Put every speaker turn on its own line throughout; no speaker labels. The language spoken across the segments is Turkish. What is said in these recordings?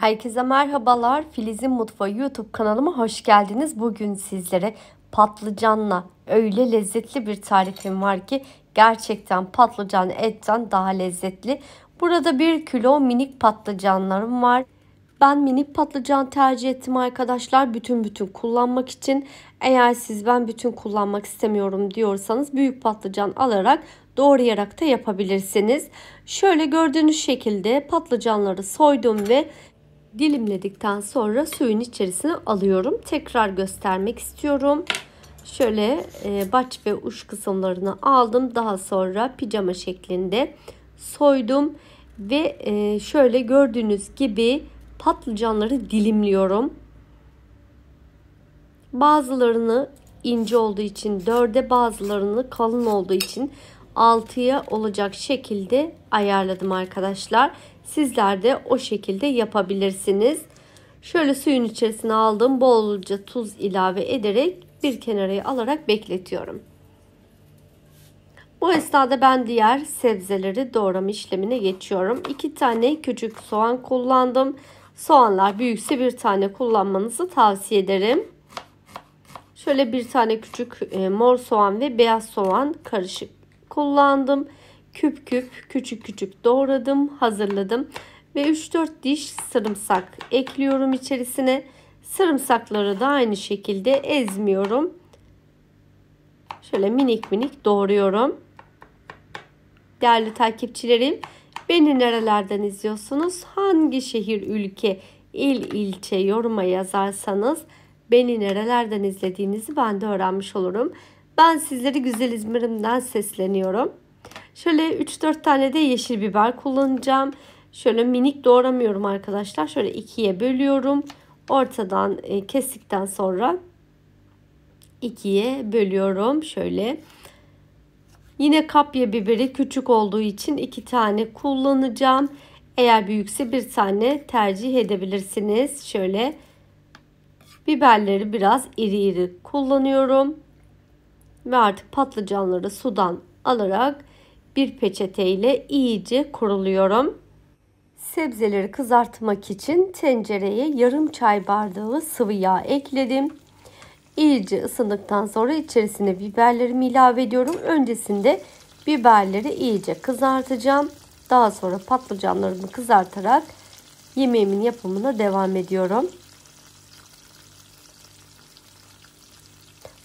Herkese merhabalar. Filiz'in Mutfağı YouTube kanalıma hoş geldiniz. Bugün sizlere patlıcanla öyle lezzetli bir tarifim var ki gerçekten patlıcan etten daha lezzetli. Burada 1 kilo minik patlıcanlarım var. Ben minik patlıcan tercih ettim arkadaşlar bütün bütün kullanmak için. Eğer siz ben bütün kullanmak istemiyorum diyorsanız büyük patlıcan alarak doğrayarak da yapabilirsiniz. Şöyle gördüğünüz şekilde patlıcanları soydum ve dilimledikten sonra suyun içerisine alıyorum. Tekrar göstermek istiyorum. Şöyle e, baş ve uç kısımlarını aldım. Daha sonra pijama şeklinde soydum. Ve e, şöyle gördüğünüz gibi patlıcanları dilimliyorum. Bazılarını ince olduğu için dörde bazılarını kalın olduğu için 6'ya olacak şekilde ayarladım arkadaşlar. Sizler de o şekilde yapabilirsiniz. Şöyle suyun içerisine aldım. Bolca tuz ilave ederek bir kenaraya alarak bekletiyorum. Bu esnada ben diğer sebzeleri doğrama işlemine geçiyorum. 2 tane küçük soğan kullandım. Soğanlar büyükse bir tane kullanmanızı tavsiye ederim. Şöyle bir tane küçük e, mor soğan ve beyaz soğan karışık kullandım. Küp küp küçük küçük doğradım, hazırladım. Ve 3-4 diş sarımsak ekliyorum içerisine. Sarımsakları da aynı şekilde ezmiyorum. Şöyle minik minik doğruyorum. Değerli takipçilerim, beni nerelerden izliyorsunuz? Hangi şehir, ülke, il, ilçe yoruma yazarsanız beni nerelerden izlediğinizi ben de öğrenmiş olurum. Ben sizleri Güzel İzmir'imden sesleniyorum. Şöyle 3-4 tane de yeşil biber kullanacağım. Şöyle minik doğramıyorum arkadaşlar. Şöyle ikiye bölüyorum. Ortadan e, kestikten sonra ikiye bölüyorum. Şöyle yine kapya biberi küçük olduğu için iki tane kullanacağım. Eğer büyükse bir tane tercih edebilirsiniz. Şöyle biberleri biraz iri iri kullanıyorum ve artık patlıcanları sudan alarak bir peçeteyle iyice kuruluyorum. Sebzeleri kızartmak için tencereye yarım çay bardağı sıvı yağ ekledim. İyice ısındıktan sonra içerisine biberlerimi ilave ediyorum. Öncesinde biberleri iyice kızartacağım. Daha sonra patlıcanlarımı kızartarak yemeğimin yapımına devam ediyorum.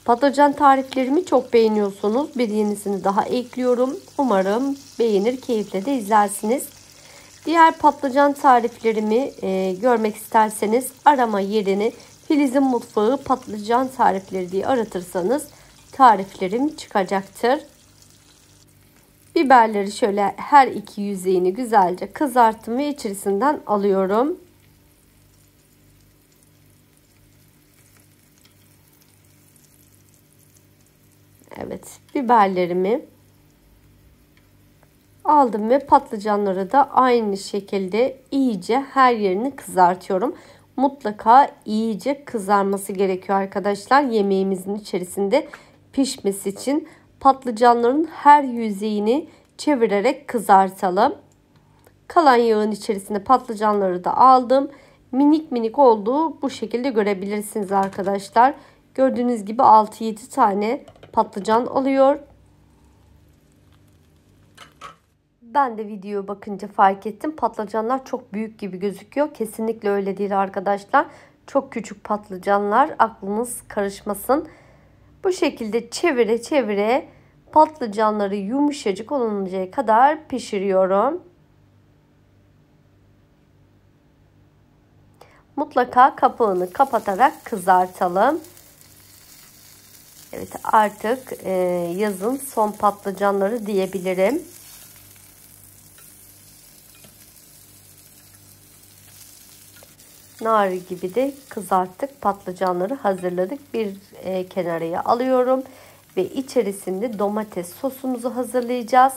Patlıcan tariflerimi çok beğeniyorsunuz. Bir yenisini daha ekliyorum. Umarım beğenir, keyifle de izlersiniz. Diğer patlıcan tariflerimi e, görmek isterseniz arama yerini Filiz'in mutfağı patlıcan tarifleri diye aratırsanız tariflerim çıkacaktır. Biberleri şöyle her iki yüzeyini güzelce kızarttım ve içerisinden alıyorum. Evet biberlerimi aldım ve patlıcanları da aynı şekilde iyice her yerini kızartıyorum. Mutlaka iyice kızarması gerekiyor arkadaşlar yemeğimizin içerisinde pişmesi için patlıcanların her yüzeyini çevirerek kızartalım. Kalan yağın içerisinde patlıcanları da aldım. Minik minik olduğu bu şekilde görebilirsiniz arkadaşlar. Gördüğünüz gibi 6-7 tane patlıcan alıyor. Ben de videoya bakınca fark ettim. Patlıcanlar çok büyük gibi gözüküyor. Kesinlikle öyle değil arkadaşlar. Çok küçük patlıcanlar. Aklınız karışmasın. Bu şekilde çevire çevire patlıcanları yumuşacık oluncaya kadar pişiriyorum. Mutlaka kapağını kapatarak kızartalım. Evet artık e, yazın son patlıcanları diyebilirim. Nar gibi de kızarttık patlıcanları hazırladık. Bir e, kenarıya alıyorum ve içerisinde domates sosumuzu hazırlayacağız.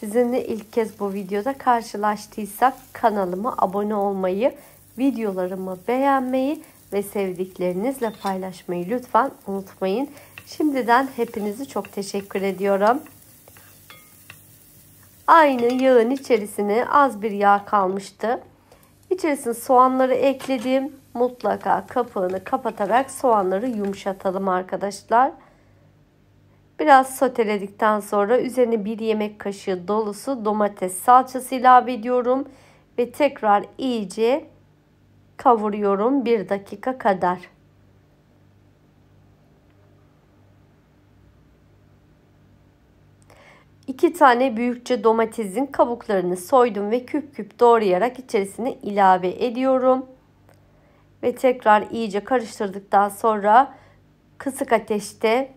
Sizinle ilk kez bu videoda karşılaştıysak kanalıma abone olmayı, videolarımı beğenmeyi ve sevdiklerinizle paylaşmayı lütfen unutmayın. Şimdiden hepinizi çok teşekkür ediyorum. Aynı yağın içerisine az bir yağ kalmıştı. İçerisine soğanları ekledim. Mutlaka kapağını kapatarak soğanları yumuşatalım arkadaşlar. Biraz soteledikten sonra üzerine bir yemek kaşığı dolusu domates salçası ilave ediyorum ve tekrar iyice kavuruyorum bir dakika kadar. İki tane büyükçe domatesin kabuklarını soydum ve küp küp doğrayarak içerisine ilave ediyorum. Ve tekrar iyice karıştırdıktan sonra kısık ateşte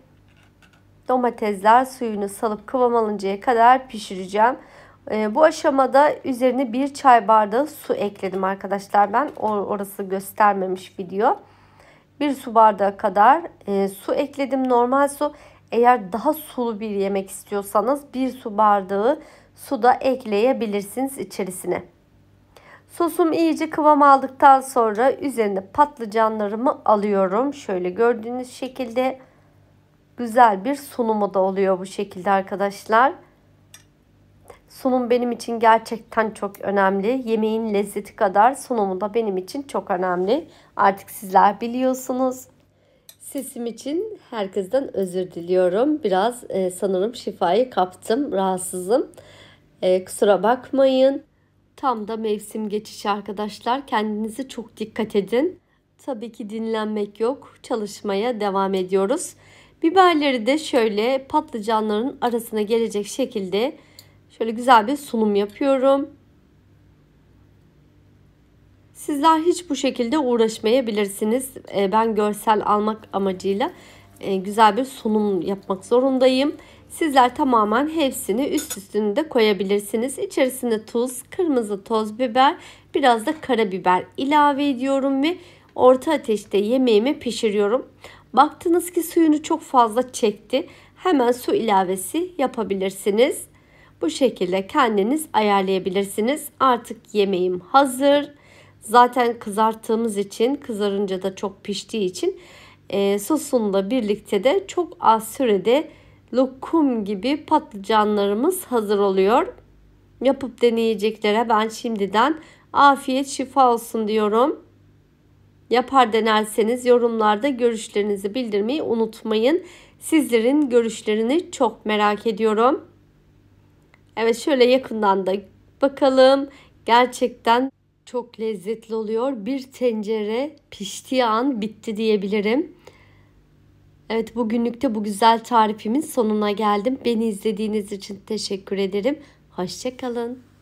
domatesler suyunu salıp kıvam alıncaya kadar pişireceğim. Ee, bu aşamada üzerine bir çay bardağı su ekledim arkadaşlar ben. Orası göstermemiş video. Bir su bardağı kadar e, su ekledim normal su. Eğer daha sulu bir yemek istiyorsanız bir su bardağı su da ekleyebilirsiniz içerisine. Sosum iyice kıvam aldıktan sonra üzerine patlıcanlarımı alıyorum. Şöyle gördüğünüz şekilde güzel bir sunumu da oluyor bu şekilde arkadaşlar. Arkadaşlar. Sunum benim için gerçekten çok önemli. Yemeğin lezzeti kadar sunumu da benim için çok önemli. Artık sizler biliyorsunuz. Sesim için herkesten özür diliyorum. Biraz e, sanırım şifayı kaptım. Rahatsızım. E, kusura bakmayın. Tam da mevsim geçişi arkadaşlar. Kendinize çok dikkat edin. Tabii ki dinlenmek yok. Çalışmaya devam ediyoruz. Biberleri de şöyle patlıcanların arasına gelecek şekilde Şöyle güzel bir sunum yapıyorum. Sizler hiç bu şekilde uğraşmayabilirsiniz. Ee, ben görsel almak amacıyla e, güzel bir sunum yapmak zorundayım. Sizler tamamen hepsini üst üstüne de koyabilirsiniz. İçerisine tuz, kırmızı toz biber, biraz da karabiber ilave ediyorum ve orta ateşte yemeğimi pişiriyorum. Baktınız ki suyunu çok fazla çekti. Hemen su ilavesi yapabilirsiniz. Bu şekilde kendiniz ayarlayabilirsiniz. Artık yemeğim hazır. Zaten kızarttığımız için kızarınca da çok piştiği için e, sosunla birlikte de çok az sürede lokum gibi patlıcanlarımız hazır oluyor. Yapıp deneyeceklere ben şimdiden afiyet şifa olsun diyorum. Yapar denerseniz yorumlarda görüşlerinizi bildirmeyi unutmayın. Sizlerin görüşlerini çok merak ediyorum. Evet şöyle yakından da bakalım. Gerçekten çok lezzetli oluyor. Bir tencere piştiği an bitti diyebilirim. Evet bugünlükte bu güzel tarifimin sonuna geldim. Beni izlediğiniz için teşekkür ederim. Hoşçakalın.